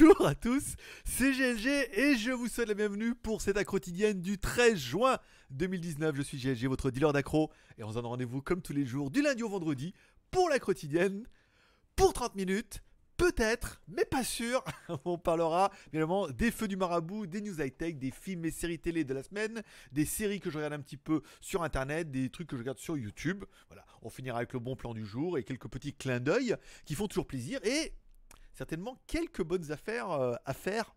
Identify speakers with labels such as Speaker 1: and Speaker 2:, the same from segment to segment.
Speaker 1: Bonjour à tous, c'est GLG et je vous souhaite la bienvenue pour cette accro quotidienne du 13 juin 2019. Je suis GLG, votre dealer d'accro, et on se donne rendez-vous comme tous les jours, du lundi au vendredi, pour la quotidienne, pour 30 minutes, peut-être, mais pas sûr. on parlera évidemment des feux du marabout, des news high-tech, des films et séries télé de la semaine, des séries que je regarde un petit peu sur internet, des trucs que je regarde sur YouTube. Voilà, on finira avec le bon plan du jour et quelques petits clins d'œil qui font toujours plaisir et certainement quelques bonnes affaires euh, à faire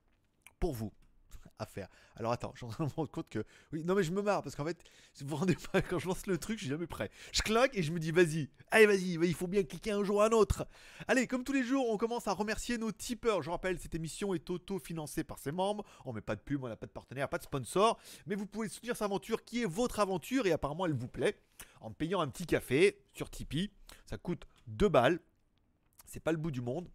Speaker 1: pour vous. À faire. Alors attends, je me rends compte que. non mais je me marre parce qu'en fait, vous vous rendez pas, quand je lance le truc, je suis jamais prêt. Je claque et je me dis vas-y, allez vas-y, il faut bien cliquer un jour ou un autre. Allez, comme tous les jours, on commence à remercier nos tipeurs. Je rappelle, cette émission est auto-financée par ses membres. On met pas de pub, on n'a pas de partenaire, pas de sponsor. Mais vous pouvez soutenir cette aventure qui est votre aventure et apparemment elle vous plaît. En payant un petit café sur Tipeee, ça coûte 2 balles. C'est pas le bout du monde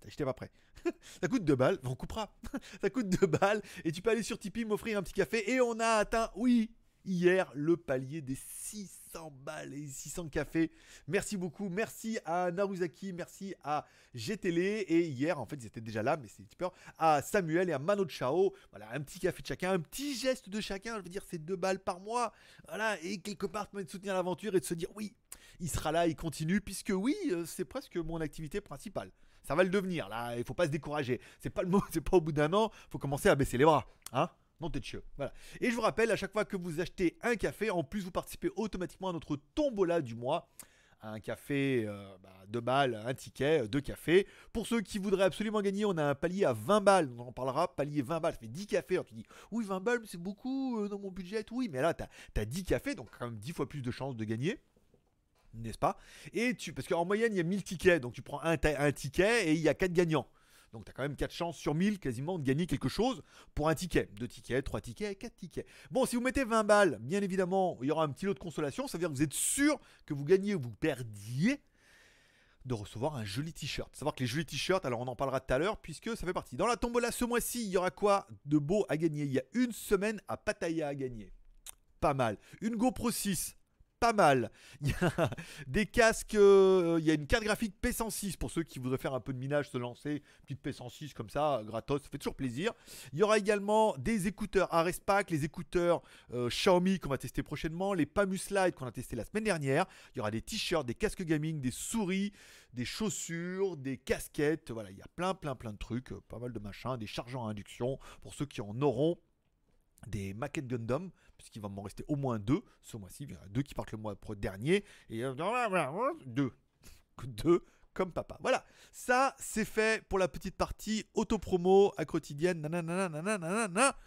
Speaker 1: prête. pas prêt. ça coûte 2 balles, on coupera. ça coûte 2 balles et tu peux aller sur Tipeee m'offrir un petit café et on a atteint, oui, hier le palier des 600 balles et 600 cafés. Merci beaucoup. Merci à Naruzaki, merci à GTL et hier en fait ils étaient déjà là mais c'est peur, à Samuel et à Mano Chao. Voilà, un petit café de chacun, un petit geste de chacun, je veux dire c'est deux balles par mois. Voilà, et quelque part de soutenir l'aventure et de se dire oui, il sera là, il continue puisque oui, euh, c'est presque mon activité principale ça va le devenir. Là, il faut pas se décourager. C'est pas le mot, c'est pas au bout d'un an, faut commencer à baisser les bras, hein Non, t'es chieux. Voilà. Et je vous rappelle, à chaque fois que vous achetez un café, en plus vous participez automatiquement à notre tombola du mois. Un café, de euh, bah, deux balles, un ticket, euh, deux cafés. Pour ceux qui voudraient absolument gagner, on a un palier à 20 balles. On en parlera, palier 20 balles, ça fait 10 cafés. Alors tu dis, oui, 20 balles, c'est beaucoup euh, dans mon budget. Oui, mais là, t'as as 10 cafés, donc quand même 10 fois plus de chances de gagner n'est-ce pas Et tu, parce qu'en moyenne, il y a 1000 tickets, donc tu prends un, ticket et il y a 4 gagnants. Donc tu as quand même 4 chances sur 1000 quasiment de gagner quelque chose pour un ticket. 2 tickets, 3 tickets, 4 tickets. Bon, si vous mettez 20 balles, bien évidemment, il y aura un petit lot de consolation. Ça veut dire que vous êtes sûr que vous gagnez ou vous perdiez de recevoir un joli t-shirt. Savoir que les jolis t-shirts, alors on en parlera tout à l'heure, puisque ça fait partie. Dans la tombola ce mois-ci, il y aura quoi de beau à gagner Il y a une semaine à Pattaya à gagner. Pas mal. Une GoPro 6 pas mal. Il y a des casques, euh, il y a une carte graphique P106 pour ceux qui voudraient faire un peu de minage, se lancer, petite P106 comme ça, gratos, ça fait toujours plaisir. Il y aura également des écouteurs Arespac, les écouteurs euh, Xiaomi qu'on va tester prochainement, les Pamus Slide qu'on a testé la semaine dernière. Il y aura des t-shirts, des casques gaming, des souris, des chaussures, des casquettes, voilà, il y a plein plein plein de trucs, euh, pas mal de machins, des chargeurs à induction pour ceux qui en auront des maquettes Gundam qu'il va m'en rester au moins deux. Ce mois-ci, il y en a deux qui partent le mois dernier. Et euh, deux. Deux comme papa. Voilà, ça c'est fait pour la petite partie auto autopromo à quotidienne. Nanana, nanana,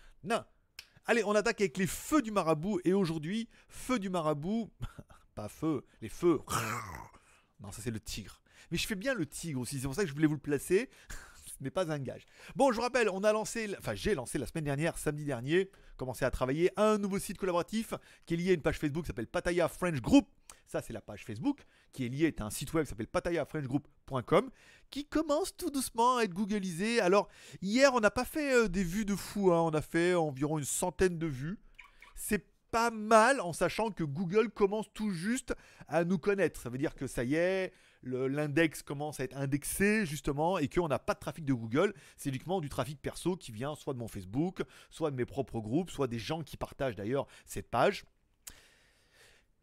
Speaker 1: Allez, on attaque avec les feux du marabout. Et aujourd'hui, feu du marabout. Pas feu, les feux. Non, ça c'est le tigre. Mais je fais bien le tigre aussi, c'est pour ça que je voulais vous le placer mais pas un gage. Bon, je rappelle, on a lancé, enfin j'ai lancé la semaine dernière, samedi dernier, commencé à travailler un nouveau site collaboratif qui est lié à une page Facebook qui s'appelle Pataya French Group. Ça, c'est la page Facebook qui est liée à un site web qui s'appelle patayafrenchgroup.com qui commence tout doucement à être Googleisé. Alors, hier, on n'a pas fait euh, des vues de fou, hein. on a fait environ une centaine de vues. C'est pas mal en sachant que Google commence tout juste à nous connaître. Ça veut dire que ça y est, l'index commence à être indexé justement et qu'on n'a pas de trafic de Google, c'est uniquement du trafic perso qui vient soit de mon Facebook, soit de mes propres groupes, soit des gens qui partagent d'ailleurs cette page.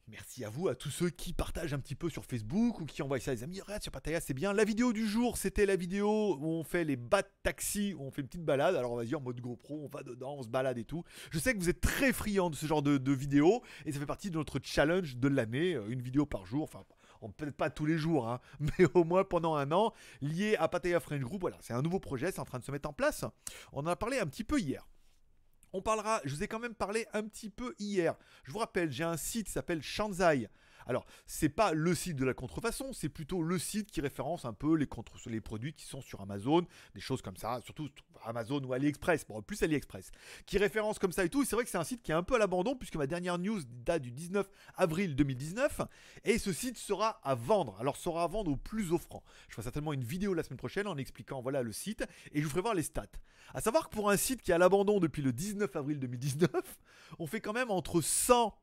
Speaker 1: Merci à vous, à tous ceux qui partagent un petit peu sur Facebook ou qui envoient ça à des amis. Regarde sur Pataya, c'est bien. La vidéo du jour, c'était la vidéo où on fait les bas de taxi, où on fait une petite balade. Alors, on va dire en mode GoPro, on va dedans, on se balade et tout. Je sais que vous êtes très friands de ce genre de, de vidéos et ça fait partie de notre challenge de l'année. Euh, une vidéo par jour, enfin, peut-être pas tous les jours, hein, mais au moins pendant un an, lié à Pataya French Group. Voilà, c'est un nouveau projet, c'est en train de se mettre en place. On en a parlé un petit peu hier. On parlera, je vous ai quand même parlé un petit peu hier. Je vous rappelle, j'ai un site qui s'appelle Shanzai. Alors, c'est pas le site de la contrefaçon, c'est plutôt le site qui référence un peu les, produits qui sont sur Amazon, des choses comme ça, surtout Amazon ou AliExpress, bon, plus AliExpress, qui référence comme ça et tout. C'est vrai que c'est un site qui est un peu à l'abandon, puisque ma dernière news date du 19 avril 2019, et ce site sera à vendre. Alors, sera à vendre au plus offrant. Je ferai certainement une vidéo la semaine prochaine en expliquant, voilà, le site, et je vous ferai voir les stats. À savoir que pour un site qui est à l'abandon depuis le 19 avril 2019, on fait quand même entre 100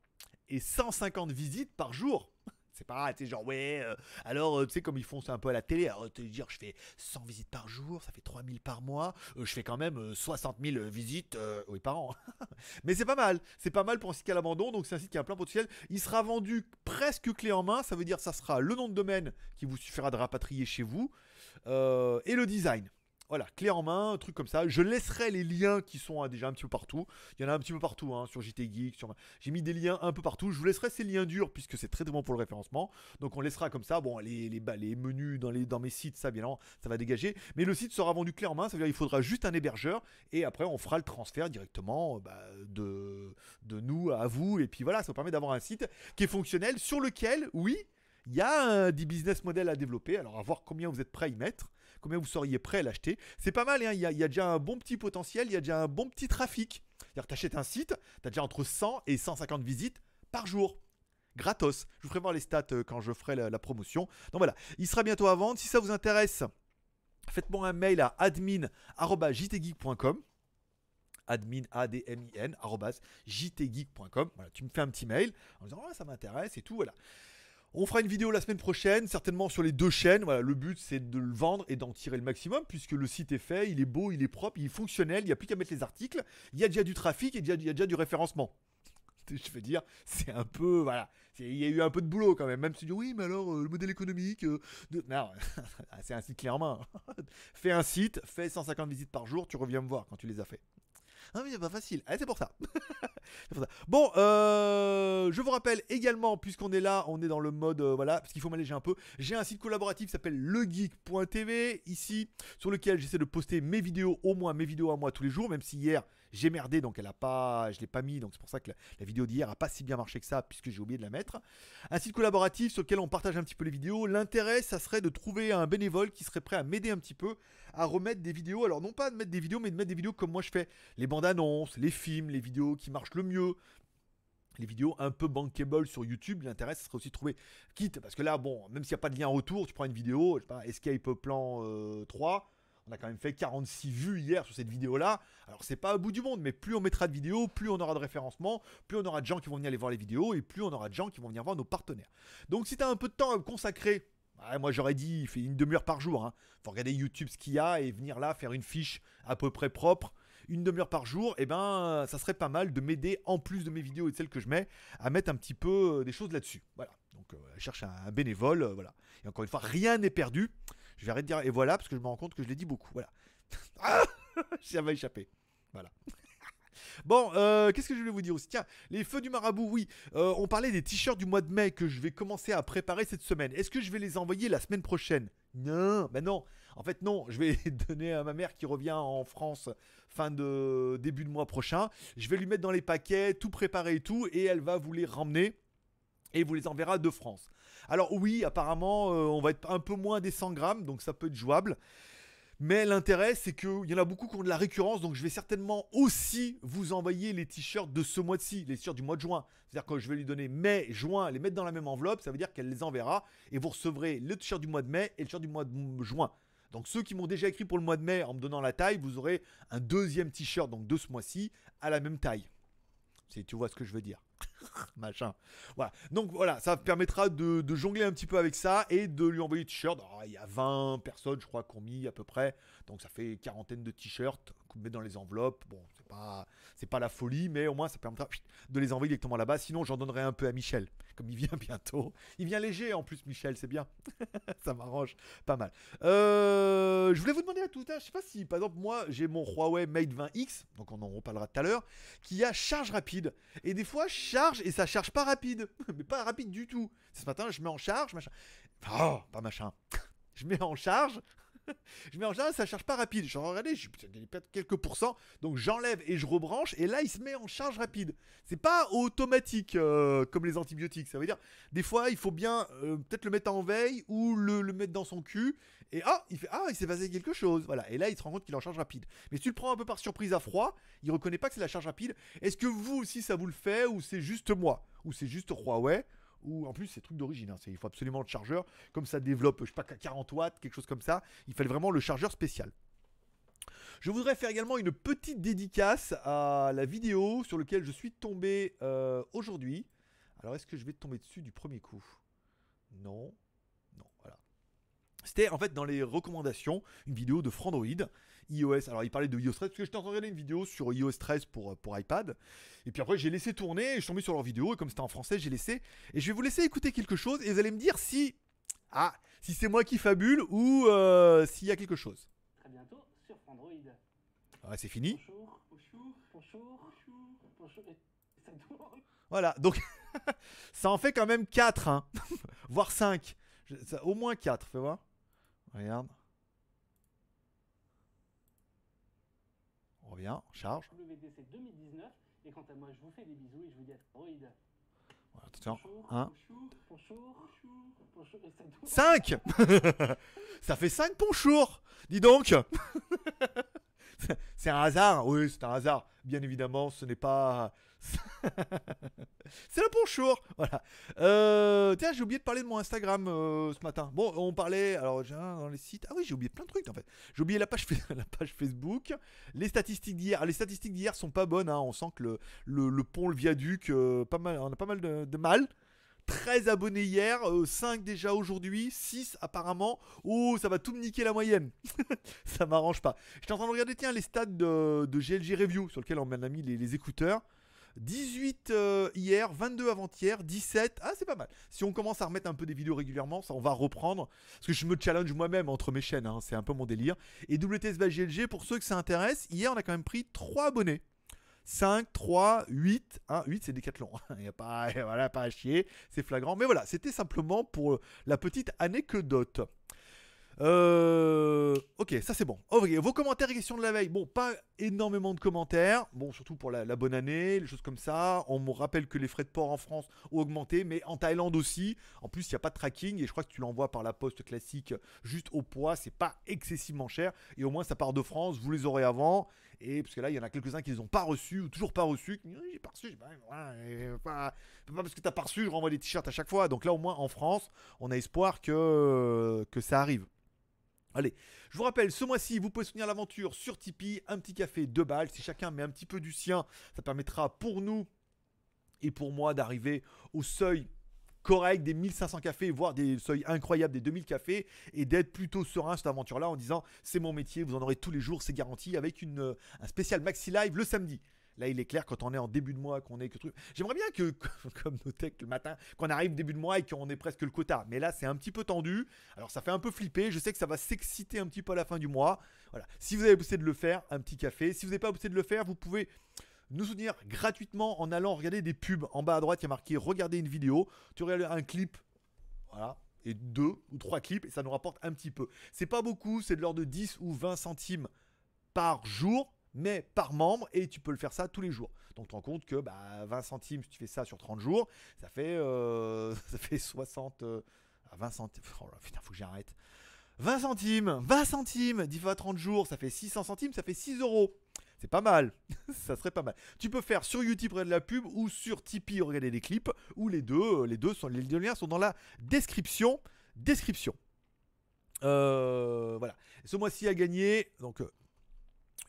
Speaker 1: et 150 visites par jour. C'est pas, C'est genre, ouais, euh, alors, euh, tu sais, comme ils font ça un peu à la télé, alors, euh, te dire, je fais 100 visites par jour, ça fait 3000 par mois, je fais quand même 60 000 visites, par an. Mais c'est pas mal, c'est pas mal pour un site à l'abandon, donc c'est un site qui a plein potentiel. Il sera vendu presque clé en main, ça veut dire, ça sera le nom de domaine qui vous suffira de rapatrier chez vous, et le design. Voilà, clé en main, un truc comme ça. Je laisserai les liens qui sont hein, déjà un petit peu partout. Il y en a un petit peu partout hein, sur JT Geek. Sur... J'ai mis des liens un peu partout. Je vous laisserai ces liens durs puisque c'est très, très bon pour le référencement. Donc on laissera comme ça. Bon, les, les, menus dans, les, dans mes sites, ça, bien sûr, ça va dégager. Mais le site sera vendu clé en main. Ça veut dire qu'il faudra juste un hébergeur et après on fera le transfert directement euh, bah, de, de nous à vous. Et puis voilà, ça permet d'avoir un site qui est fonctionnel sur lequel, oui, il y a un, des business models à développer. Alors, à voir combien vous êtes prêts à y mettre combien vous seriez prêt à l'acheter. C'est pas mal, hein, il y, a, déjà un bon petit potentiel, il y a déjà un bon petit trafic. C'est-à-dire tu achètes un site, tu as déjà entre 100 et 150 visites par jour. Gratos. Je vous ferai voir les stats euh, quand je ferai la, promotion. Donc voilà, il sera bientôt à vendre. Si ça vous intéresse, faites-moi un mail à admin.jtgeek.com admin, A-D-M-I-N, jtgeek.com. tu me fais un petit mail en disant ça m'intéresse et tout, voilà. On fera une vidéo la semaine prochaine, certainement sur les deux chaînes. Voilà, le but c'est de le vendre et d'en tirer le maximum, puisque le site est fait, il est beau, il est propre, il est fonctionnel, il n'y a plus qu'à mettre les articles, il y a déjà du trafic et il y a, déjà du référencement. Je veux dire, c'est un peu. Voilà. Il y a eu un peu de boulot quand même. Même si tu dis oui, mais alors euh, le modèle économique. Euh, c'est un site clé en main. fais un site, fais 150 visites par jour, tu reviens me voir quand tu les as fait. Ah mais c'est pas facile. Ah, c'est pour, ça. Bon, euh, je vous rappelle également, puisqu'on est là, on est dans le mode, euh, voilà, parce qu'il faut m'alléger un peu. J'ai un site collaboratif qui s'appelle legeek.tv, ici, sur lequel j'essaie de poster mes vidéos, au moins mes vidéos à moi tous les jours, même si hier, j'ai merdé, donc elle a pas, je l'ai pas mis, donc c'est pour ça que la, vidéo d'hier a pas si bien marché que ça, puisque j'ai oublié de la mettre. Un site collaboratif sur lequel on partage un petit peu les vidéos. L'intérêt, ça serait de trouver un bénévole qui serait prêt à m'aider un petit peu à remettre des vidéos. Alors non pas de mettre des vidéos, mais de mettre des vidéos comme moi je fais, les bandes annonces, les films, les vidéos qui marchent le mieux, les vidéos un peu bankable sur YouTube, l'intérêt ce serait aussi de trouver, quitte, parce que là, bon, même s'il n'y a pas de lien retour, tu prends une vidéo, je sais pas, Escape Plan 3, euh, on a quand même fait 46 vues hier sur cette vidéo-là. Alors c'est pas au bout du monde, mais plus on mettra de vidéos, plus on aura de référencement, plus on aura de gens qui vont venir aller voir les vidéos, et plus on aura de gens qui vont venir voir nos partenaires. Donc si tu as un peu de temps à consacrer bah, moi j'aurais dit, il fait une demi-heure par jour. Hein. Faut regarder YouTube ce qu'il y a et venir là faire une fiche à peu près propre. Une demi-heure par jour, et eh ben ça serait pas mal de m'aider en plus de mes vidéos et de celles que je mets à mettre un petit peu euh, des choses là-dessus. Voilà. Donc euh, cherche un, bénévole, euh, voilà. Et encore une fois, rien n'est perdu. Je vais arrêter de dire et voilà parce que je me rends compte que je l'ai dit beaucoup. Voilà. Ah Ça m'a échappé. Voilà. Bon, euh, qu'est-ce que je vais vous dire aussi Tiens, les feux du marabout, oui. Euh, on parlait des t-shirts du mois de mai que je vais commencer à préparer cette semaine. Est-ce que je vais les envoyer la semaine prochaine Non, mais ben non. En fait, non. Je vais donner à ma mère qui revient en France fin de début de mois prochain. Je vais lui mettre dans les paquets, tout préparer et tout, et elle va vous les ramener et vous les enverra de France. Alors oui, apparemment, euh, on va être un peu moins des 100 grammes, donc ça peut être jouable. Mais l'intérêt, c'est qu'il y en a beaucoup qui ont de la récurrence, donc je vais certainement aussi vous envoyer les t-shirts de ce mois-ci, les t-shirts du mois de juin. C'est-à-dire que je vais lui donner mai, juin, les mettre dans la même enveloppe, ça veut dire qu'elle les enverra, et vous recevrez le t-shirt du mois de mai et le t-shirt du mois de juin. Donc ceux qui m'ont déjà écrit pour le mois de mai en me donnant la taille, vous aurez un deuxième t-shirt donc de ce mois-ci à la même taille si tu vois ce que je veux dire. Machin. Voilà. Donc voilà, ça permettra de, jongler un petit peu avec ça et de lui envoyer des t-shirts. Ah, il y a 20 personnes, je crois, qu'on mis à peu près. Donc ça fait quarantaine de t-shirts qu'on met dans les enveloppes. Bon, c'est pas, c'est pas la folie, mais au moins ça permettra de les envoyer directement là-bas. Sinon, j'en donnerai un peu à Michel, comme il vient bientôt. Il vient léger en plus, Michel, c'est bien. ça m'arrange pas mal. Euh euh, je voulais vous demander à tout à je sais pas si, par exemple, moi, j'ai mon Huawei Mate 20X, donc on en reparlera tout à l'heure, qui a charge rapide. Et des fois, charge et ça charge pas rapide, mais pas rapide du tout. Ce matin, je mets en charge, machin. Oh, pas machin. je mets en charge, je mets en général, ça charge pas rapide. Je regardez, j'ai peut-être quelques pourcents. Donc j'enlève et je rebranche. Et là, il se met en charge rapide. C'est pas automatique euh, comme les antibiotiques. Ça veut dire, des fois, il faut bien euh, peut-être le mettre en veille ou le, mettre dans son cul. Et ah, il fait Ah, il s'est passé quelque chose. Voilà. Et là, il se rend compte qu'il en charge rapide. Mais si tu le prends un peu par surprise à froid, il reconnaît pas que c'est la charge rapide. Est-ce que vous aussi, ça vous le fait ou c'est juste moi Ou c'est juste Huawei ou en plus c'est truc d'origine, hein, il faut absolument le chargeur, comme ça développe, je sais pas, 40 watts, quelque chose comme ça, il fallait vraiment le chargeur spécial. Je voudrais faire également une petite dédicace à la vidéo sur laquelle je suis tombé euh, aujourd'hui. Alors est-ce que je vais tomber dessus du premier coup Non. Non, voilà. C'était en fait dans les recommandations, une vidéo de Frandroid iOS. Alors, il parlait de iOS 13 parce que j'étais en train de regarder une vidéo sur iOS 13 pour, euh, pour iPad. Et puis après, j'ai laissé tourner et je suis tombé sur leur vidéo. Et comme c'était en français, j'ai laissé. Et je vais vous laisser écouter quelque chose et vous allez me dire si. Ah, si c'est moi qui fabule ou euh, s'il y a quelque chose. Très bientôt sur Android. Ah, c'est fini. Bonjour, bonjour, bonjour. voilà, donc ça en fait quand même 4, hein. voire 5. au moins 4, fais voir. Regarde. revient, on charge. WDC 2019. Et quant à moi, je vous fais des bisous et je vous dis à Droid.
Speaker 2: Voilà, attention. Bonjour, hein.
Speaker 1: bonjour, bonjour, 5 Ça fait 5 bonjours Dis donc C'est un hasard, oui, c'est un hasard. Bien évidemment, ce n'est pas c'est le bonjour. Voilà. Euh, tiens, j'ai oublié de parler de mon Instagram euh, ce matin. Bon, on parlait. Alors, j'ai un dans les sites. Ah oui, j'ai oublié plein de trucs en fait. J'ai oublié la page, la page Facebook. Les statistiques d'hier. Les statistiques d'hier sont pas bonnes. Hein. On sent que le, pont, le viaduc, euh, pas mal, on a pas mal de, mal. 13 abonnés hier, 5 déjà aujourd'hui, 6 apparemment. Oh, ça va tout me niquer la moyenne. ça m'arrange pas. J'étais en train de regarder, tiens, les stats de, GLG Review, sur lequel on m'a mis les, les écouteurs. 18 euh, hier, 22 avant-hier, 17. Ah, c'est pas mal. Si on commence à remettre un peu des vidéos régulièrement, ça on va reprendre. Parce que je me challenge moi-même entre mes chaînes, hein, c'est un peu mon délire. Et WTS pour ceux que ça intéresse, hier on a quand même pris 3 abonnés. 5, 3, 8. 1, 8, c'est des longs, Il n'y a pas, voilà, pas à chier. C'est flagrant. Mais voilà, c'était simplement pour euh, la petite anecdote. Euh, ok, ça c'est bon. Oh, vos commentaires et questions de la veille. Bon, pas énormément de commentaires. Bon, surtout pour la, bonne année, les choses comme ça. On me rappelle que les frais de port en France ont augmenté, mais en Thaïlande aussi. En plus, il n'y a pas de tracking et je crois que tu l'envoies par la poste classique juste au poids. C'est pas excessivement cher. Et au moins, ça part de France. Vous les aurez avant. Et parce que là, il y en a quelques-uns qui les ont pas reçus ou toujours pas reçus. J'ai pas reçu. Euh, pas, pas, parce que t'as pas reçu, je renvoie des t-shirts à chaque fois. Donc là, au moins en France, on a espoir que, que ça arrive. Allez, je vous rappelle, ce mois-ci, vous pouvez soutenir l'aventure sur Tipeee, un petit café, deux balles. Si chacun met un petit peu du sien, ça permettra pour nous et pour moi d'arriver au seuil correct des 1500 cafés, voire des seuils incroyables des 2000 cafés, et d'être plutôt serein cette aventure-là en disant c'est mon métier, vous en aurez tous les jours, c'est garanti, avec euh, un spécial Maxi Live le samedi. Là, il est clair quand on est en début de mois, qu'on est que truc. J'aimerais bien que, comme nos techs le matin, qu'on arrive début de mois et qu'on est presque le quota. Mais là, c'est un petit peu tendu. Alors, ça fait un peu flipper. Je sais que ça va s'exciter un petit peu à la fin du mois. Voilà. Si vous avez poussé de le faire, un petit café. Si vous n'avez pas poussé de le faire, vous pouvez nous soutenir gratuitement en allant regarder des pubs. En bas à droite, il y a marqué Regarder une vidéo. Tu regardes un clip. Voilà. Et deux ou trois clips. Et ça nous rapporte un petit peu. C'est pas beaucoup. C'est de l'ordre de 10 ou 20 centimes par jour mais par membre, et tu peux le faire ça tous les jours. Donc tu te rends compte que bah, 20 centimes, si tu fais ça sur 30 jours, ça fait, euh, ça fait 60... 20 centimes... Oh là, putain, faut que j'arrête. 20 centimes, 20 centimes, 10 fois 30 jours, ça fait 600 centimes, ça fait 6 euros. C'est pas mal, ça serait pas mal. Tu peux faire sur YouTube de la pub ou sur Tipeee regarder des clips, ou les deux, euh, les deux, sont, les liens sont dans la description. Description. Euh, voilà. Ce mois-ci a gagné, donc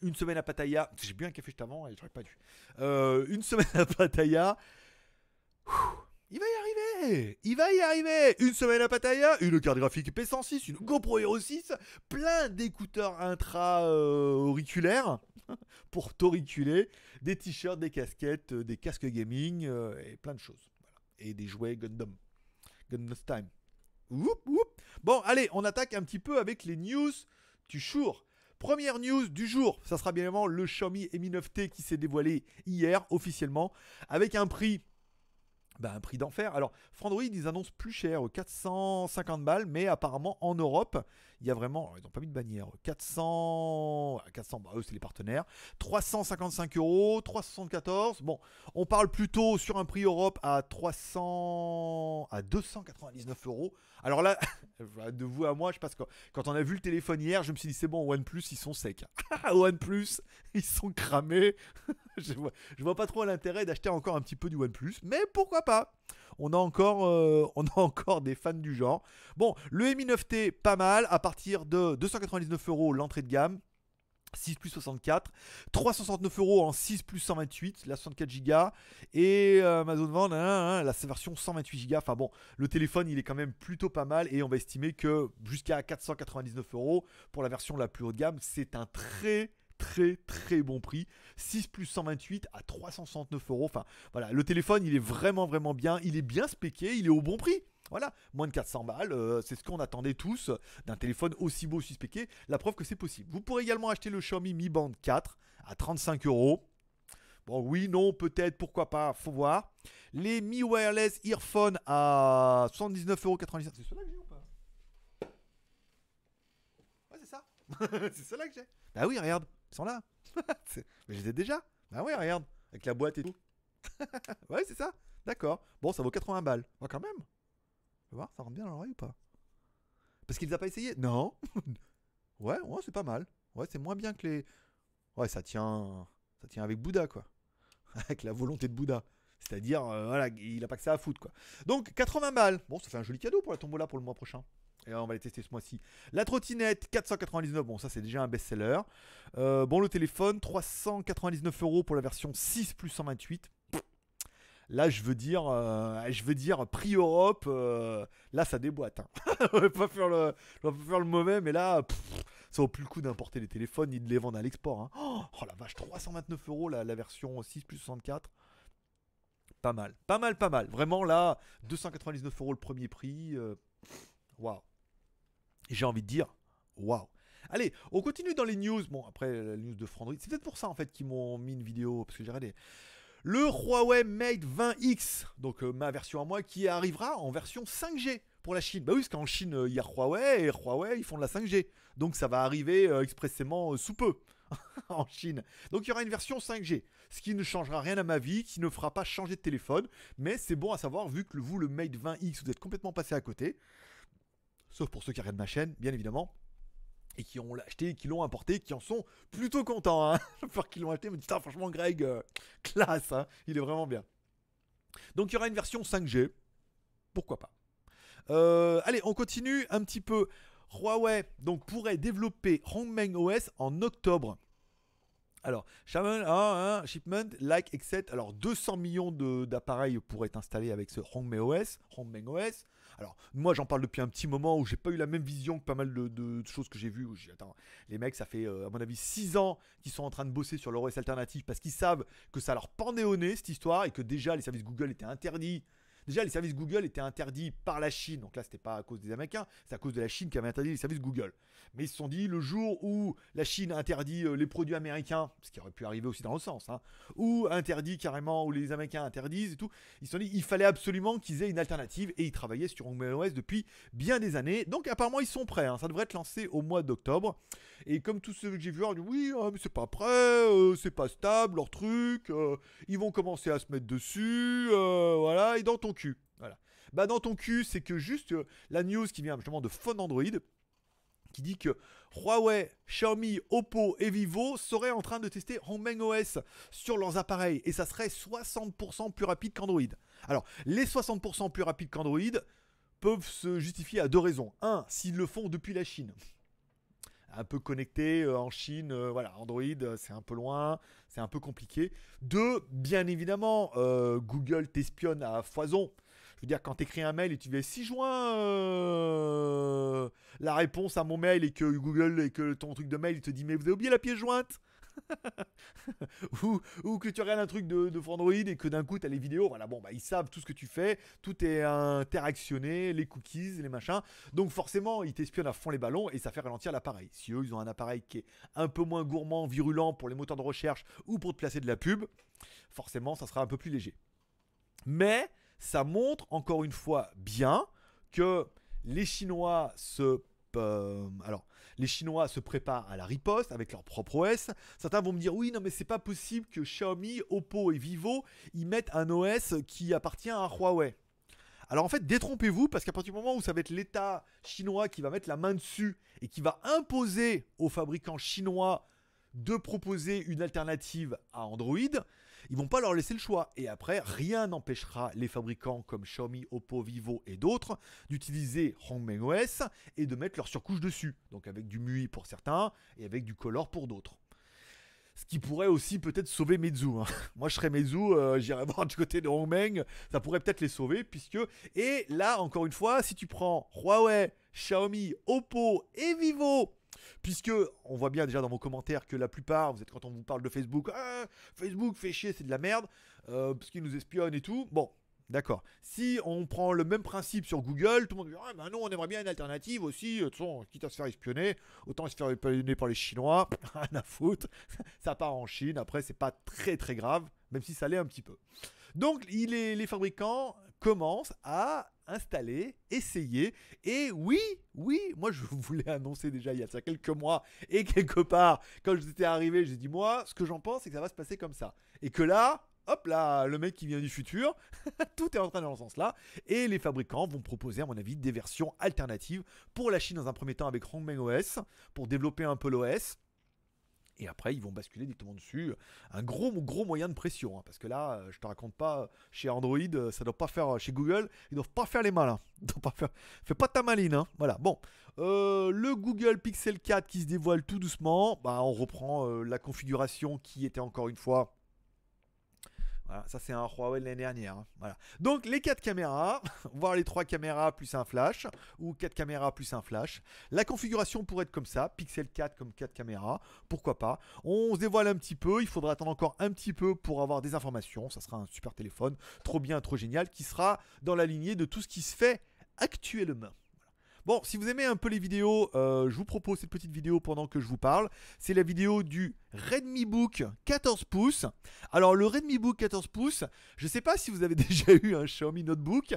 Speaker 1: une semaine à Pattaya. J'ai bu un café juste avant et j'aurais pas dû. Euh, une semaine à Pattaya. Il va y arriver Il va y arriver Une semaine à Pattaya, une carte graphique P106, une GoPro Hero 6, plein d'écouteurs intra-auriculaires euh, pour t'auriculer, des t-shirts, des casquettes, euh, des casques gaming et plein de choses. Et des jouets Gundam. Gundam Time. Bon, allez, on attaque un petit peu avec les news Tu jour. Première news du jour, ça sera bien évidemment le Xiaomi Mi 9T qui s'est dévoilé hier officiellement avec un prix bah, un prix d'enfer. Alors, Frandroid, ils annoncent plus cher, 450 balles, mais apparemment en Europe, il y a vraiment, ils n'ont pas mis de bannière, 400, 400, euh, bah eux c'est les partenaires, 355 euros, 374. Bon, on parle plutôt sur un prix Europe à 300, à 299 euros. Alors là, bah, de vous à moi, je que, quand on a vu le téléphone hier, je me suis dit c'est bon, OnePlus ils sont secs. OnePlus ils sont cramés. je, vois, je vois pas trop l'intérêt d'acheter encore un petit peu du OnePlus, mais pourquoi pas on a encore, euh, on a encore des fans du genre. Bon, le Mi 9T, pas mal, à partir de 299 euros l'entrée de gamme. 6 plus 64, 369 euros en 6 plus 128, la 64 Go et euh, Amazon vend la version 128 Go. Enfin bon, le téléphone il est quand même plutôt pas mal et on va estimer que jusqu'à 499 euros pour la version la plus haut de gamme, c'est un très très très bon prix. 6 plus 128 à 369 euros. Enfin voilà, le téléphone il est vraiment vraiment bien, il est bien spéqué, il est au bon prix. Voilà, moins de 400 balles, euh, c'est ce qu'on attendait tous d'un téléphone aussi beau, aussi spéqué. La preuve que c'est possible. Vous pourrez également acheter le Xiaomi Mi Band 4 à 35 euros. Bon, oui, non, peut-être, pourquoi pas, faut voir. Les Mi Wireless Earphone à euros. C'est cela que j'ai ou pas Ouais, c'est ça. c'est cela que j'ai. Bah oui, regarde. Ils sont là. mais je les ai déjà. Bah oui, regarde, avec la boîte et tout. ouais, c'est ça. D'accord. Bon, ça vaut 80 balles. Bah, quand même. Tu voir, ça rentre bien dans l'oreille ou pas Parce qu'il les a pas essayé Non. ouais, ouais, c'est pas mal. Ouais, c'est moins bien que les. Ouais, ça tient. Ça tient avec Bouddha, quoi. avec la volonté de Bouddha. C'est-à-dire, euh, voilà, il n'a pas que ça à foutre, quoi. Donc, 80 balles. Bon, ça fait un joli cadeau pour la tombola pour le mois prochain. Et on va les tester ce mois-ci. La trottinette, 499, bon ça c'est déjà un best-seller. Euh, bon le téléphone, 399 euros pour la version 6 plus 128. Là je veux dire, euh, je veux dire prix Europe, euh, là ça déboîte. Hein. on pas faire le, faire le mauvais, mais là ça vaut plus le coup d'importer les téléphones ni de les vendre à l'export. Hein. Oh, la vache, 329 euros la, version 6 plus 64 pas mal, pas mal, pas mal. Vraiment là, 299 euros le premier prix. Waouh. Wow j'ai envie de dire, waouh. Allez, on continue dans les news. Bon, après euh, la news de Frandroid, c'est peut-être pour ça en fait qu'ils m'ont mis une vidéo, parce que j'ai regardé. Le Huawei Mate 20X, donc euh, ma version à moi, qui arrivera en version 5G pour la Chine. Bah oui, parce qu'en Chine, euh, il y a Huawei, et Huawei, ils font de la 5G. Donc ça va arriver expressément sous peu en Chine. Donc il y aura une version 5G, ce qui ne changera rien à ma vie, qui ne fera pas changer de téléphone, mais c'est bon à savoir, vu que vous, le Mate 20X, vous êtes complètement passé à côté sauf pour ceux qui regardent ma chaîne, bien évidemment, et qui ont acheté, qui l'ont importé, qui en sont plutôt contents. Hein J'espère qu'ils l'ont acheté, mais franchement, Greg, euh, classe, hein. il est vraiment bien. Donc il y aura une version 5G, pourquoi pas. Euh, allez, on continue un petit peu. Huawei donc, pourrait développer Hongmeng OS en octobre. Alors, Shaman, ah, hein, shipment, like, etc. Alors, 200 millions d'appareils pourraient être installés avec ce Hongmeng OS. Hongmeng OS. Alors, moi, j'en parle depuis un petit moment où j'ai pas eu la même vision que pas mal de, choses que j'ai vues. les mecs, ça fait, euh, à mon avis, 6 ans qu'ils sont en train de bosser sur l'OS alternatif parce qu'ils savent que ça leur pendait au nez cette histoire et que déjà les services Google étaient interdits Déjà, les services Google étaient interdits par la Chine. Donc là, c'était pas à cause des Américains, c'est à cause de la Chine qui avait interdit les services Google. Mais ils se sont dit, le jour où la Chine interdit euh, les produits américains, ce qui aurait pu arriver aussi dans le sens, hein, ou interdit carrément, ou les Américains interdisent et tout, ils se sont dit, il fallait absolument qu'ils aient une alternative et ils travaillaient sur OS depuis bien des années. Donc apparemment, ils sont prêts. Hein. Ça devrait être lancé au mois d'octobre. Et comme tous ceux que j'ai vus, ont dit, oui, oh, mais c'est pas prêt, euh, c'est pas stable, leur truc, euh, ils vont commencer à se mettre dessus, voilà, et dans ton bah dans ton cul, c'est que juste euh, la news qui vient justement de Phone Android qui dit que Huawei, Xiaomi, Oppo et Vivo seraient en train de tester Hongmeng OS sur leurs appareils et ça serait 60% plus rapide qu'Android. Alors, les 60% plus rapides qu'Android peuvent se justifier à deux raisons. Un, s'ils le font depuis la Chine un peu connecté euh, en Chine. Euh, voilà, Android, euh, c'est un peu loin, c'est un peu compliqué. Deux, bien évidemment, Google t'espionne à foison. Je veux dire, quand tu écris un mail et tu veux si je la réponse à mon mail et que Google et que ton truc de mail il te dit mais vous avez oublié la pièce jointe, ou, que tu regardes un truc de, de Android et que d'un coup tu as les vidéos. Voilà, bon, bah, ils savent tout ce que tu fais, tout est interactionné, les cookies, les machins. Donc forcément, ils t'espionnent à fond les ballons et ça fait ralentir l'appareil. Si eux, ils ont un appareil qui est un peu moins gourmand, virulent pour les moteurs de recherche ou pour te placer de la pub, forcément, ça sera un peu plus léger. Mais ça montre encore une fois bien que les Chinois se euh, alors, les Chinois se préparent à la riposte avec leur propre OS. Certains vont me dire oui, non mais c'est pas possible que Xiaomi, Oppo et Vivo y mettent un OS qui appartient à Huawei. Alors en fait, détrompez-vous parce qu'à partir du moment où ça va être l'État chinois qui va mettre la main dessus et qui va imposer aux fabricants chinois de proposer une alternative à Android, ils vont pas leur laisser le choix. Et après, rien n'empêchera les fabricants comme Xiaomi, Oppo, Vivo et d'autres d'utiliser Hongmeng OS et de mettre leur surcouche dessus. Donc avec du MUI pour certains et avec du Color pour d'autres. Ce qui pourrait aussi peut-être sauver Meizu. Hein. Moi, je serais Meizu, euh, j'irais voir du côté de Hongmeng. Ça pourrait peut-être les sauver, puisque. Et là, encore une fois, si tu prends Huawei, Xiaomi, Oppo et Vivo Puisque on voit bien déjà dans vos commentaires que la plupart, vous êtes quand on vous parle de Facebook, ah, Facebook fait chier, c'est de la merde, euh, parce qu'ils nous espionnent et tout. Bon, d'accord. Si on prend le même principe sur Google, tout le monde dit ah ben non, on aimerait bien une alternative aussi. Euh, de toute façon, quitte à se faire espionner, autant se faire espionner par les Chinois, rien à foutre. ça part en Chine. Après, c'est pas très très grave, même si ça l'est un petit peu. Donc, il les fabricants commencent à installer, essayer. Et oui, oui, moi je vous l'ai annoncé déjà il y a quelques mois. Et quelque part, quand j'étais arrivé, j'ai dit moi, ce que j'en pense, c'est que ça va se passer comme ça. Et que là, hop là, le mec qui vient du futur, tout est en train dans ce sens-là. Et les fabricants vont proposer, à mon avis, des versions alternatives pour la Chine dans un premier temps avec Hongmeng OS, pour développer un peu l'OS. Et après, ils vont basculer directement dessus. Un gros, gros moyen de pression. Hein, parce que là, euh, je te raconte pas, euh, chez Android, euh, ça ne doit pas faire. Chez Google, ils ne doivent pas faire les malins. fais pas ta maline. Hein. Voilà. Bon. le Google Pixel 4 qui se dévoile tout doucement. Bah, on reprend la configuration qui était encore une fois ça c'est un Huawei de l'année dernière. Hein, voilà. Donc les 4 caméras, voire les 3 caméras plus un flash, ou 4 caméras plus un flash. La configuration pourrait être comme ça, Pixel 4 comme 4 caméras, pourquoi pas. On se dévoile un petit peu, il faudra attendre encore un petit peu pour avoir des informations. Ça sera un super téléphone, trop bien, trop génial, qui sera dans la lignée de tout ce qui se fait actuellement. Bon, si vous aimez un peu les vidéos, euh, je vous propose cette petite vidéo pendant que je vous parle. C'est la vidéo du Redmi Book 14 pouces. Alors, le Redmi Book 14 pouces, je ne sais pas si vous avez déjà eu un Xiaomi Notebook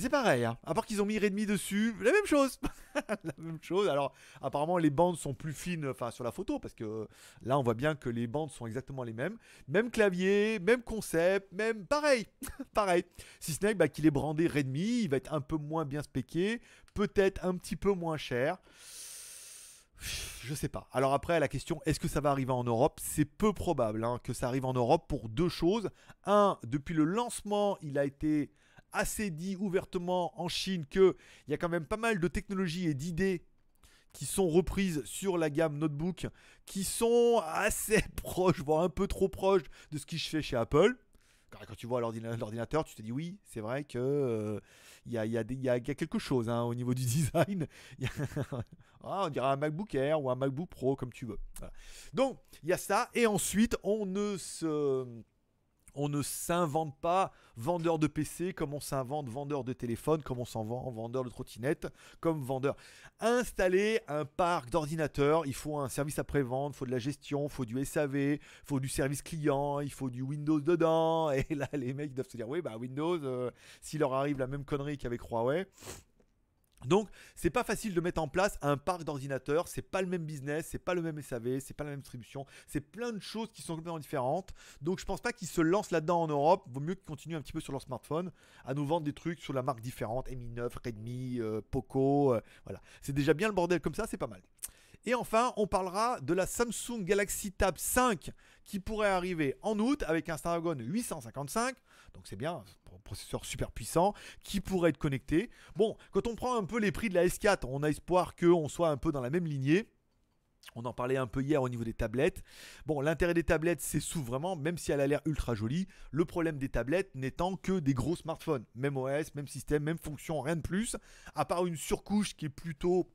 Speaker 1: c'est pareil, hein. à part qu'ils ont mis Redmi dessus, la même chose. la même chose. Alors, apparemment, les bandes sont plus fines sur la photo, parce que là, on voit bien que les bandes sont exactement les mêmes. Même clavier, même concept, même pareil. pareil. Si ce n'est bah, qu'il est brandé Redmi, il va être un peu moins bien spéqué, peut-être un petit peu moins cher. Je sais pas. Alors après, la question, est-ce que ça va arriver en Europe C'est peu probable hein, que ça arrive en Europe pour deux choses. Un, depuis le lancement, il a été assez dit ouvertement en Chine qu'il y a quand même pas mal de technologies et d'idées qui sont reprises sur la gamme notebook, qui sont assez proches, voire un peu trop proches de ce qui se fait chez Apple. Quand tu vois l'ordinateur, tu te dis oui, c'est vrai que euh, il y, y, a, quelque chose hein, au niveau du design. Ah, on dirait un MacBook Air ou un MacBook Pro, comme tu veux. Donc, il y a ça. Et ensuite, on ne se on ne s'invente pas vendeur de PC comme on s'invente vendeur de téléphone, comme on s'en vend vendeur de trottinette, comme vendeur. Installer un parc d'ordinateurs, il faut un service après-vente, il faut de la gestion, il faut du SAV, il faut du service client, il faut du Windows dedans. Et là, les mecs doivent se dire, oui, bah Windows, euh, s'il leur arrive la même connerie qu'avec Huawei, donc, c'est pas facile de mettre en place un parc d'ordinateurs, c'est pas le même business, c'est pas le même SAV, c'est pas la même distribution, c'est plein de choses qui sont complètement différentes. Donc, je pense pas qu'ils se lancent là-dedans en Europe, vaut mieux qu'ils continuent un petit peu sur leur smartphone à nous vendre des trucs sur la marque différente, Mi 9, Redmi, euh, Poco, euh, voilà. C'est déjà bien le bordel comme ça, c'est pas mal. Et enfin, on parlera de la Samsung Galaxy Tab 5 qui pourrait arriver en août avec un Snapdragon 855. Donc c'est bien, processeur super puissant qui pourrait être connecté. Bon, quand on prend un peu les prix de la S4, on a espoir qu'on soit un peu dans la même lignée. On en parlait un peu hier au niveau des tablettes. Bon, l'intérêt des tablettes, c'est sous vraiment, même si elle a l'air ultra jolie, le problème des tablettes n'étant que des gros smartphones. Même OS, même système, même fonction, rien de plus. À part une surcouche qui est plutôt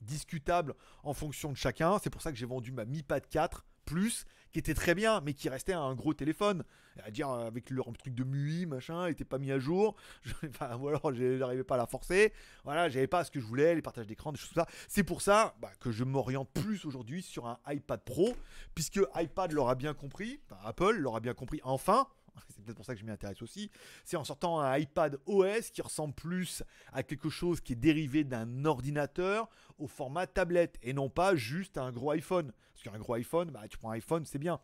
Speaker 1: discutable en fonction de chacun. C'est pour ça que j'ai vendu ma Mi Pad 4 plus, qui était très bien, mais qui restait un gros téléphone. À dire, avec leur truc de MUI, machin, était pas mis à jour. Je, enfin, ou alors, j'arrivais pas à la forcer. Voilà, j'avais pas ce que je voulais, les partages d'écran, des choses ça. C'est pour ça bah, que je m'oriente plus aujourd'hui sur un iPad Pro, puisque iPad l'aura bien compris, Apple l'aura bien compris enfin. C'est peut-être pour ça que je m'y intéresse aussi. C'est en sortant un iPad OS qui ressemble plus à quelque chose qui est dérivé d'un ordinateur au format tablette et non pas juste un gros iPhone. Parce qu'un gros iPhone, bah, tu prends un iPhone, c'est bien.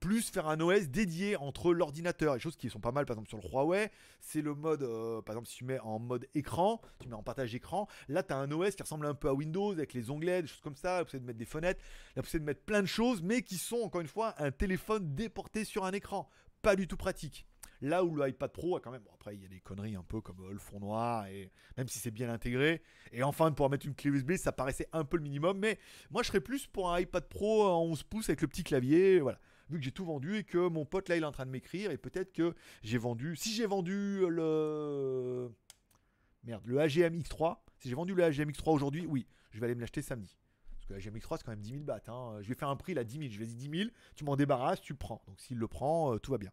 Speaker 1: Plus faire un OS dédié entre l'ordinateur, et choses qui sont pas mal, par exemple sur le Huawei, c'est le mode, euh, par exemple, si tu mets en mode écran, tu mets en partage écran, là, tu as un OS qui ressemble un peu à Windows, avec les onglets, des choses comme ça, vous possibilité de mettre des fenêtres, la possibilité de mettre plein de choses, mais qui sont, encore une fois, un téléphone déporté sur un écran. Pas du tout pratique. Là où le Pro a quand même, bon, après il y a des conneries un peu comme euh, le fond noir et même si c'est bien intégré. Et enfin pour mettre une clé USB, ça paraissait un peu le minimum, mais moi je serais plus pour un iPad Pro en 11 pouces avec le petit clavier, voilà. Vu que j'ai tout vendu et que mon pote là il est en train de m'écrire et peut-être que j'ai vendu, si j'ai vendu le merde, le AGM X3, si j'ai vendu le AGM X3 aujourd'hui, oui, je vais aller me l'acheter samedi. Parce que agm x 3 c'est quand même 10 000 bahts. Hein. Je vais faire un prix là, 10 000. Je vais dire 10 000, tu m'en débarrasses, tu le prends. Donc s'il le prend, euh, tout va bien.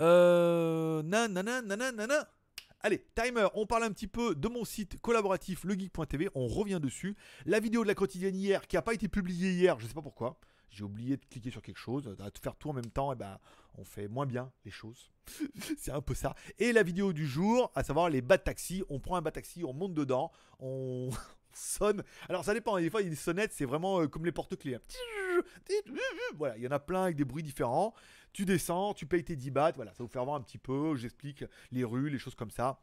Speaker 1: Euh, nanana, nanana. Allez, timer, on parle un petit peu de mon site collaboratif legeek.tv, on revient dessus. La vidéo de la quotidienne hier qui n'a pas été publiée hier, je sais pas pourquoi. J'ai oublié de cliquer sur quelque chose, à faire tout en même temps, et ben on fait moins bien les choses. c'est un peu ça. Et la vidéo du jour, à savoir les bas de taxi. On prend un bas de taxi, on monte dedans, on sonne. Alors ça dépend, des fois il y c'est vraiment euh, comme les porte-clés. Hein. Voilà, il y en a plein avec des bruits différents. Tu descends, tu payes tes 10 bahts, voilà, ça vous fait voir un petit peu, j'explique les rues, les choses comme ça.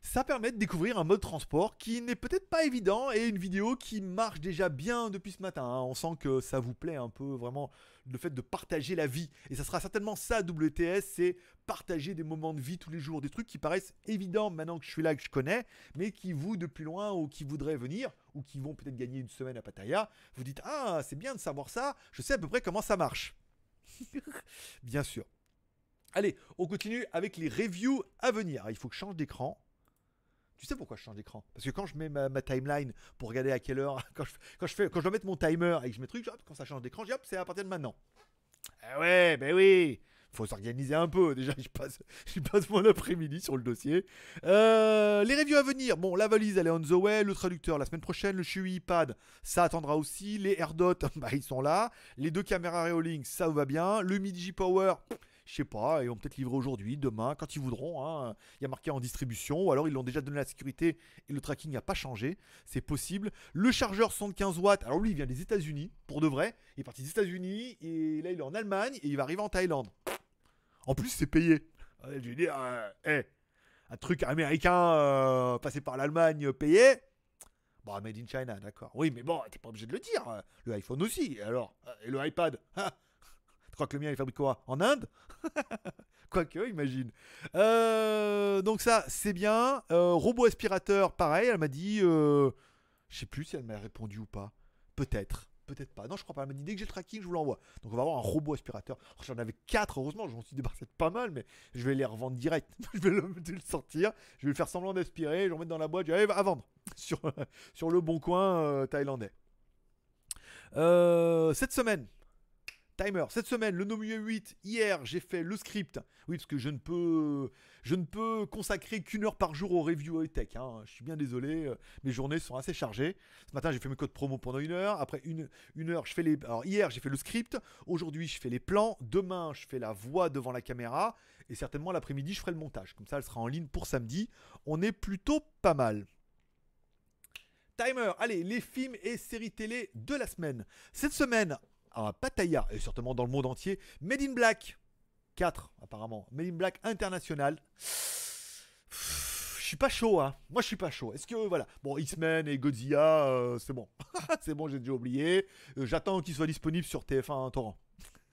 Speaker 1: Ça permet de découvrir un mode transport qui n'est peut-être pas évident et une vidéo qui marche déjà bien depuis ce matin. Hein. On sent que ça vous plaît un peu vraiment le fait de partager la vie. Et ça sera certainement ça WTS, c'est partager des moments de vie tous les jours, des trucs qui paraissent évidents maintenant que je suis là, que je connais, mais qui vous de plus loin ou qui voudraient venir ou qui vont peut-être gagner une semaine à Pattaya, vous dites ah c'est bien de savoir ça, je sais à peu près comment ça marche. Bien sûr. Allez, on continue avec les reviews à venir. Ah, il faut que je change d'écran. Tu sais pourquoi je change d'écran Parce que quand je mets ma, timeline pour regarder à quelle heure, quand je, fais, quand je dois mettre mon timer et que je mets truc, quand ça change d'écran, je hop, c'est à partir de maintenant. Ah ouais, ben oui faut s'organiser un peu. Déjà, je passe, je passe mon après-midi sur le dossier. Euh, les reviews à venir. Bon, la valise, elle est on the way. Le traducteur, la semaine prochaine. Le Shui iPad, ça attendra aussi. Les AirDots, bah, ils sont là. Les deux caméras Reolink, ça va bien. Le Midji Power. Je sais pas, ils vont peut-être livrer aujourd'hui, demain, quand ils voudront. Hein. Il y a marqué en distribution, ou alors ils l'ont déjà donné la sécurité et le tracking n'a pas changé. C'est possible. Le chargeur 75 watts, alors lui, il vient des États-Unis, pour de vrai. Il est parti des États-Unis, et là, il est en Allemagne, et il va arriver en Thaïlande. En plus, c'est payé. Je veux dire, euh, un truc américain euh, passé par l'Allemagne euh, payé. Bon, bah, made in China, d'accord. Oui, mais bon, t'es pas obligé de le dire. Le iPhone aussi, alors. Et le iPad. Ah, tu crois que le mien, il fabrique quoi En Inde Quoique, imagine. donc ça, c'est bien. robot aspirateur, pareil, elle m'a dit... je sais plus si elle m'a répondu ou pas. Peut-être peut-être pas. Non, je crois pas. Elle m'a dit dès que j'ai le tracking, je vous l'envoie. Donc on va avoir un robot aspirateur. J'en avais quatre, heureusement, je m'en suis débarrassé de pas mal, mais je vais les revendre direct. je vais le, sortir, je vais le faire semblant d'aspirer, je vais le remettre dans la boîte, je vais eh, aller à vendre sur, sur le bon coin euh, thaïlandais. Euh, cette semaine, Timer, cette semaine, le Mieux 8. Hier, j'ai fait le script. Oui, parce que je ne peux, je ne peux consacrer qu'une heure par jour aux reviews high-tech. Hein. Je suis bien désolé, euh, mes journées sont assez chargées. Ce matin, j'ai fait mes codes promo pendant une heure. Après une, une heure, je fais les. Alors, hier, j'ai fait le script. Aujourd'hui, je fais les plans. Demain, je fais la voix devant la caméra. Et certainement, l'après-midi, je ferai le montage. Comme ça, elle sera en ligne pour samedi. On est plutôt pas mal. Timer, allez, les films et séries télé de la semaine. Cette semaine, à Pattaya, et certainement dans le monde entier. Made in Black 4, apparemment. Made in Black International. Je suis pas chaud, hein. Moi, je suis pas chaud. Est-ce que, voilà. Bon, X-Men et Godzilla, euh, c'est bon. c'est bon, j'ai déjà oublié. Euh, j'attends qu'il soit disponible sur TF1 hein, Torrent.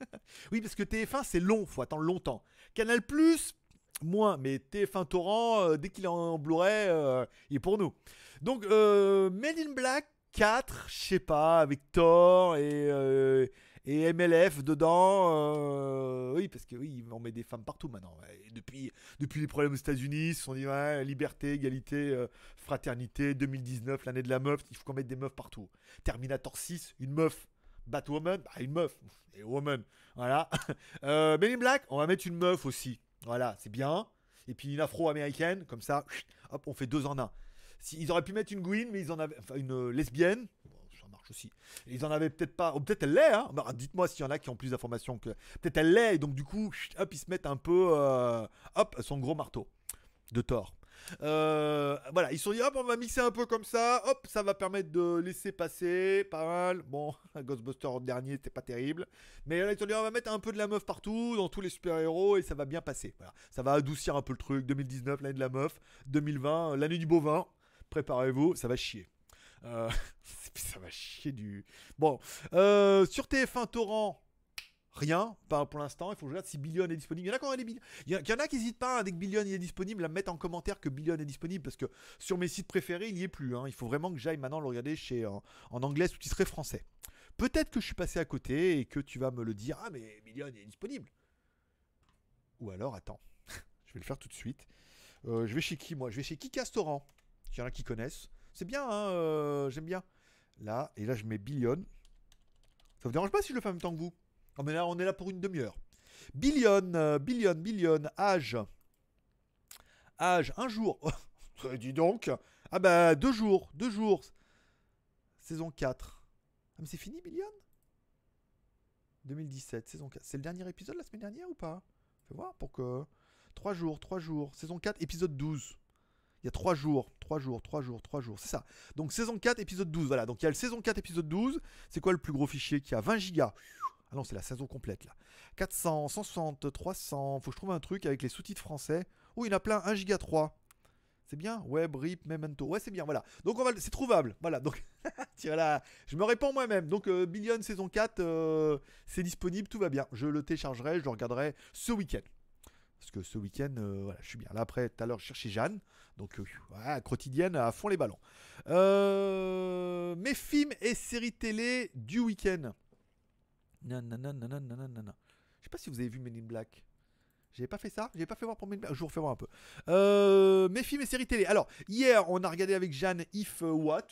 Speaker 1: oui, parce que TF1, c'est long, faut attendre longtemps. Canal, Plus moins, mais TF1 Torrent, euh, dès qu'il est en Blu-ray, il est pour nous. Donc, Made in Black 4, je sais pas, avec Thor et, euh, MLF dedans. Euh, oui, parce que oui, on met des femmes partout maintenant. depuis, depuis les problèmes aux États-Unis, on dit liberté, égalité, euh, fraternité, 2019, l'année de la meuf, il faut qu'on mette des meufs partout. Terminator 6, une meuf. Batwoman, bah, une meuf. Et woman, voilà. Euh, Men Black, on va mettre une meuf aussi. Voilà, c'est bien. Et puis une afro-américaine, comme ça, hop, on fait deux en un ils auraient pu mettre une Gwyn, mais ils en avaient. Enfin, une euh, lesbienne. ça marche aussi. Ils en avaient peut-être pas. Ou peut-être elle l'est, hein. Bah, dites-moi s'il y en a qui ont plus d'informations que. Peut-être elle l'est, et donc du coup, hop, ils se mettent un peu. Euh, hop, son gros marteau de Thor. Euh, voilà, ils se sont dit, hop, on va mixer un peu comme ça, hop, ça va permettre de laisser passer, pas mal. Bon, Ghostbuster dernier, c'était pas terrible. Mais là, ils se sont dit, on va mettre un peu de la meuf partout, dans tous les super-héros, et ça va bien passer. Voilà, ça va adoucir un peu le truc. 2019, l'année de la meuf. 2020, l'année du bovin préparez-vous, ça va chier. Euh, ça va chier du. Bon, euh, sur TF1 Torrent, rien, pas pour l'instant. Il faut que je regarde si Billion est disponible. Il y en a Il y en a qui n'hésitent pas, hein, dès que Billion est disponible, à mettre en commentaire que Billion est disponible, parce que sur mes sites préférés, il n'y est plus. Hein. Il faut vraiment que j'aille maintenant le regarder chez, en, anglais, anglais qui serait français. Peut-être que je suis passé à côté et que tu vas me le dire. Ah, mais Billion est disponible. Ou alors, attends, je vais le faire tout de suite. Euh, je vais chez qui, moi Je vais chez Kika il y en a qui connaissent. C'est bien, hein, euh, j'aime bien. Là, et là, je mets Billion. Ça vous dérange pas si je le fais en même temps que vous on est, là, on est là pour une demi-heure. Billion, euh, billion, billion, âge. Âge, un jour. Dis donc. Ah bah, deux jours, deux jours. Saison 4. Ah mais c'est fini, Billion 2017, saison 4. C'est le dernier épisode la semaine dernière ou pas Fais voir pour que... 3 jours, trois jours, saison 4, épisode 12 il y a 3 jours, 3 jours, 3 jours, 3 jours, c'est ça. Donc saison 4, épisode 12, voilà. Donc il y a le saison 4, épisode 12. C'est quoi le plus gros fichier qui a 20 gigas Ah non, c'est la saison complète là. 400, 160, 300. Faut que je trouve un truc avec les sous-titres français. Oh, il y en a plein, 1 giga 3. C'est bien Web, RIP, Memento. Ouais, c'est bien, voilà. Donc on va c'est trouvable. Voilà, donc tiens là, je me réponds moi-même. Donc euh, Billion saison 4 euh, c'est disponible, tout va bien. Je le téléchargerai, je le regarderai ce week-end. Parce que ce week-end, euh, voilà, je suis bien. Là, après, tout à l'heure, je cherchais Jeanne. Donc, euh, quotidienne à fond les ballons. Euh, mes films et séries télé du week-end. non, non. Je sais pas si vous avez vu Men in Black. J'ai pas fait ça, j'ai pas fait voir pour Men in Black. Je vous refais voir un peu. Euh, mes films et séries télé. Alors, hier, on a regardé avec Jeanne If What.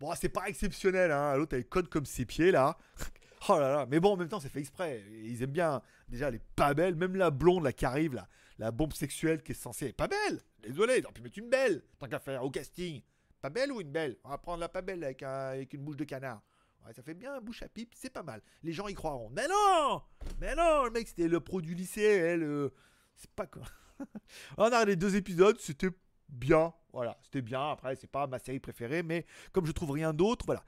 Speaker 1: Bon, c'est pas exceptionnel, hein. L'autre, elle code comme ses pieds, là. Oh là là, mais bon, en même temps, c'est fait exprès. Ils aiment bien. Déjà, les pas belles, Même la blonde, là, qui arrive, là, la bombe sexuelle qui est censée être pas belle. Désolé, ont pu mettre une belle, tant qu'à faire au casting. Pas belle ou une belle On va prendre la pas belle avec, avec une bouche de canard. Ouais, ça fait bien bouche à pipe, c'est pas mal. Les gens y croiront. Mais non Mais non, le mec, c'était le pro du lycée, elle. Euh, c'est pas quoi. On a les deux épisodes, c'était bien. Voilà, c'était bien. Après, c'est pas ma série préférée, mais comme je trouve rien d'autre, voilà.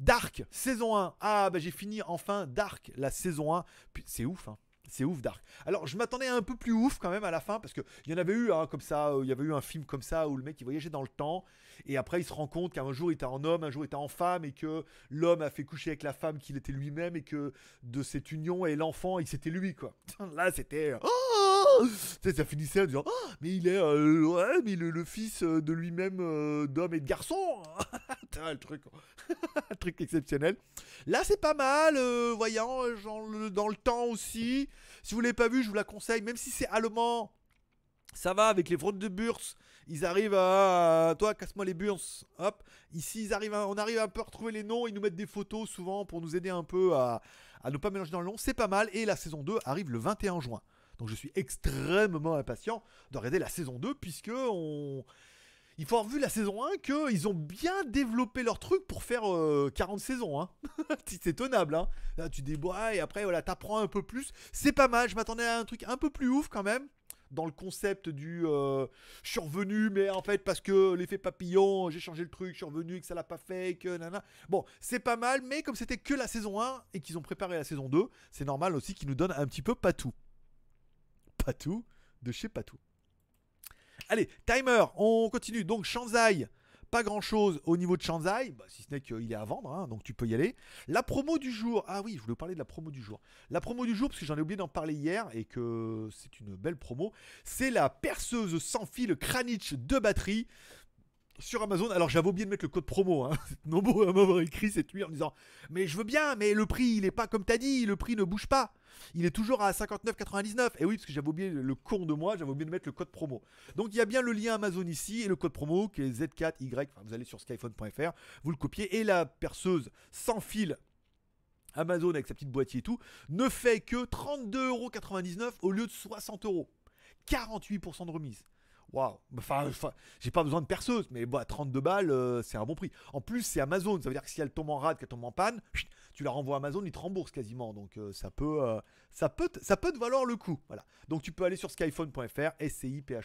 Speaker 1: Dark, saison 1. Ah, bah j'ai fini enfin Dark, la saison 1. C'est ouf, hein. C'est ouf Dark. Alors je m'attendais un peu plus ouf quand même à la fin parce qu'il y en avait eu un hein, comme ça, euh, il y avait eu un film comme ça où le mec il voyageait dans le temps et après il se rend compte qu'un jour il était en homme, un jour il était en femme et que l'homme a fait coucher avec la femme qu'il était lui-même et que de cette union et l'enfant il c'était lui quoi. Là c'était... Oh ça, ça finissait en disant ah, mais il est euh, ouais, mais le, fils euh, de lui-même euh, d'homme et de garçon. le truc, truc exceptionnel. Là, c'est pas mal, voyant, dans le temps aussi. Si vous l'avez pas vu, je vous la conseille, même si c'est allemand. Ça va avec les fraudes de Burs, ils arrivent à toi casse-moi les Burs. Hop, ici ils arrivent on arrive à un peu retrouver les noms, ils nous mettent des photos souvent pour nous aider un peu à, à ne pas mélanger dans le long, c'est pas mal et la saison 2 arrive le 21 juin. Donc je suis extrêmement impatient de regarder la saison 2 puisque Il faut avoir vu la saison 1 qu'ils ont bien développé leur truc pour faire 40 euh, saisons. Hein. c'est étonnable hein. Là, tu débois et après, voilà, t'apprends un peu plus. C'est pas mal. Je m'attendais à un truc un peu plus ouf quand même dans le concept du euh, survenu, revenu, mais en fait, parce que l'effet papillon, j'ai changé le truc, je suis revenu que ça l'a pas fait, que nana. Bon, c'est pas mal, mais comme c'était que la saison 1 et qu'ils ont préparé la saison 2, c'est normal aussi qu'ils nous donnent un petit peu pas tout. Patou de chez Patou. Allez, timer, on continue. Donc Shanzai, pas grand chose au niveau de Shanzai, bah, si ce n'est qu'il est à vendre, hein, donc tu peux y aller. La promo du jour, ah oui, je voulais parler de la promo du jour. La promo du jour, parce que j'en ai oublié d'en parler hier et que c'est une belle promo, c'est la perceuse sans fil Kranich de batterie sur Amazon, alors j'avais oublié de mettre le code promo, non hein. nombreux à m'avoir écrit cette nuit en me disant Mais je veux bien, mais le prix il n'est pas comme as dit, le prix ne bouge pas, il est toujours à 59,99. Et oui, parce que j'avais oublié le con de moi, j'avais oublié de mettre le code promo. Donc il y a bien le lien Amazon ici et le code promo qui est Z4Y, vous allez sur skyphone.fr, vous le copiez et la perceuse sans fil Amazon avec sa petite boîtier et tout ne fait que 32,99€ au lieu de 60€. 48% de remise waouh, enfin, j'ai pas besoin de perceuse, mais 32 bah, balles, euh, c'est un bon prix. En plus, c'est Amazon, ça veut dire que si elle tombe en rade, qu'elle tombe en panne, tu la renvoies à Amazon, ils te remboursent quasiment. Donc euh, ça, peut, euh, ça, peut ça peut valoir le coup. Voilà. Donc tu peux aller sur skyphone.fr, s c i p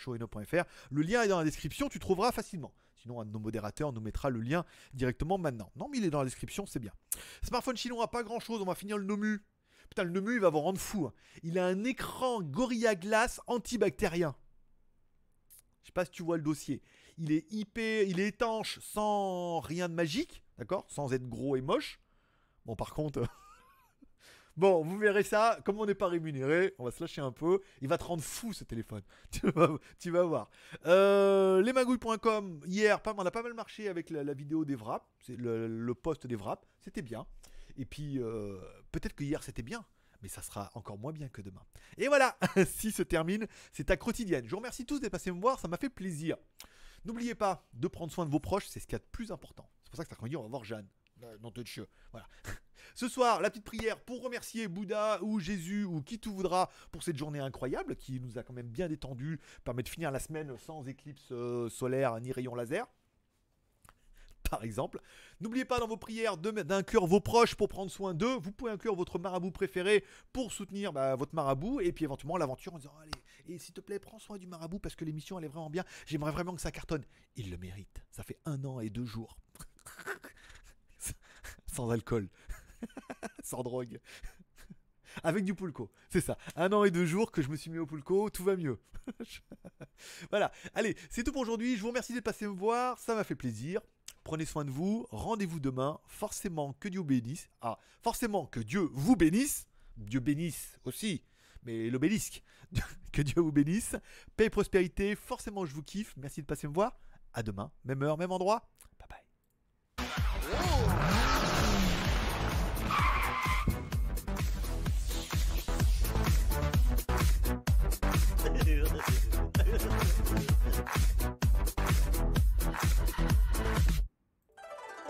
Speaker 1: Le lien est dans la description, tu trouveras facilement. Sinon, un de nos modérateurs nous mettra le lien directement maintenant. Non, mais il est dans la description, c'est bien. Smartphone chinois, pas grand chose, on va finir le Nomu. Putain, le Nomu, il va vous rendre fou. Hein. Il a un écran Gorilla Glass antibactérien. Je sais pas si tu vois le dossier. Il est IP, il est étanche, sans rien de magique, d'accord Sans être gros et moche. Bon, par contre. bon, vous verrez ça. Comme on n'est pas rémunéré, on va se lâcher un peu. Il va te rendre fou ce téléphone. tu, vas, voir. Euh, lesmagouilles.com, hier, on a pas mal marché avec la, vidéo des Wraps. Le, le post des Wraps. C'était bien. Et puis, euh, peut-être que hier c'était bien mais ça sera encore moins bien que demain. Et voilà, si se termine, c'est ta quotidienne. Je vous remercie tous d'être passés me voir, ça m'a fait plaisir. N'oubliez pas de prendre soin de vos proches, c'est ce qu'il y a de plus important. C'est pour ça que ça dit on va voir Jeanne. Euh, non de Dieu. Voilà. Ce soir, la petite prière pour remercier Bouddha ou Jésus ou qui tout voudra pour cette journée incroyable qui nous a quand même bien détendu, permet de finir la semaine sans éclipse euh, solaire ni rayon laser. par exemple. N'oubliez pas dans vos prières d'inclure vos proches pour prendre soin d'eux. Vous pouvez inclure votre marabout préféré pour soutenir bah, votre marabout et puis éventuellement l'aventure en disant allez et s'il te plaît prends soin du marabout parce que l'émission elle est vraiment bien. J'aimerais vraiment que ça cartonne. Il le mérite. Ça fait un an et deux jours sans alcool, sans drogue. Avec du pulco, c'est ça. Un an et deux jours que je me suis mis au pulco, tout va mieux. voilà, allez, c'est tout pour aujourd'hui. Je vous remercie de passer me voir, ça m'a fait plaisir. Prenez soin de vous. Rendez-vous demain. Forcément que Dieu bénisse. Ah, forcément que Dieu vous bénisse. Dieu bénisse aussi. Mais l'obélisque. que Dieu vous bénisse. Paix et prospérité. Forcément, je vous kiffe. Merci de passer me voir. À demain. Même heure, même endroit. Bye bye.